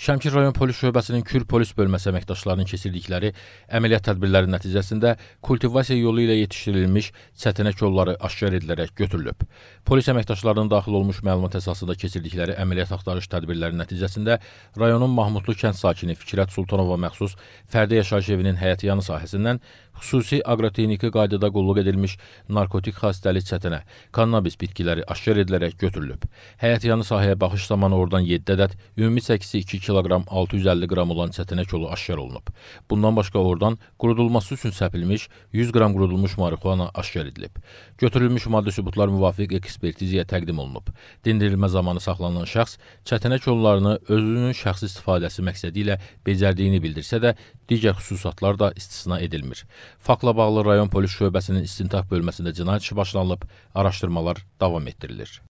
Şəmkir rayon polis şöbəsinin Kür polis bölməsi əməkdaşlarının keçirdikləri əməliyyat tədbirləri nəticəsində kultivasiya yolu ilə yetişdirilmiş çətinək yolları aşkar edilərək götürülüb. Polis əməkdaşlarının daxil olmuş məlumat əsasında keçirdikləri əməliyyat axtarış tədbirləri nəticəsində rayonun Mahmudlu kənd sakini Fikrət Sultanova məxsus fərdi yaşayış evinin həyəti yanı sahəsindən xüsusi aqrotexniki qaydada qulluq edilmiş narkotik xassəli çətinə, kannabis bitkiləri aşkar edilərək götürülüb. Həyət yanı sahəyə baxış zamanı oradan 7 ədəd, ümumi çəkisi 2 km kiloqram 650 qram olan çətinək yolu aşkar olunub. Bundan başqa oradan qurudulması üçün səpilmiş 100 qram qurudulmuş marixuana aşkar edilib. Götürülmüş maddi sübutlar müvafiq ekspertiziyaya təqdim olunub. Dindirilmə zamanı saxlanılan şəxs çətinək yollarını özünün şəxsi istifadəsi məqsədi ilə becərdiyini bildirsə də, digər xüsusatlar da istisna edilmir. Faktla bağlı rayon polis şöbəsinin istintaq bölməsində cinayət işi başlanılıb, araşdırmalar davam etdirilir.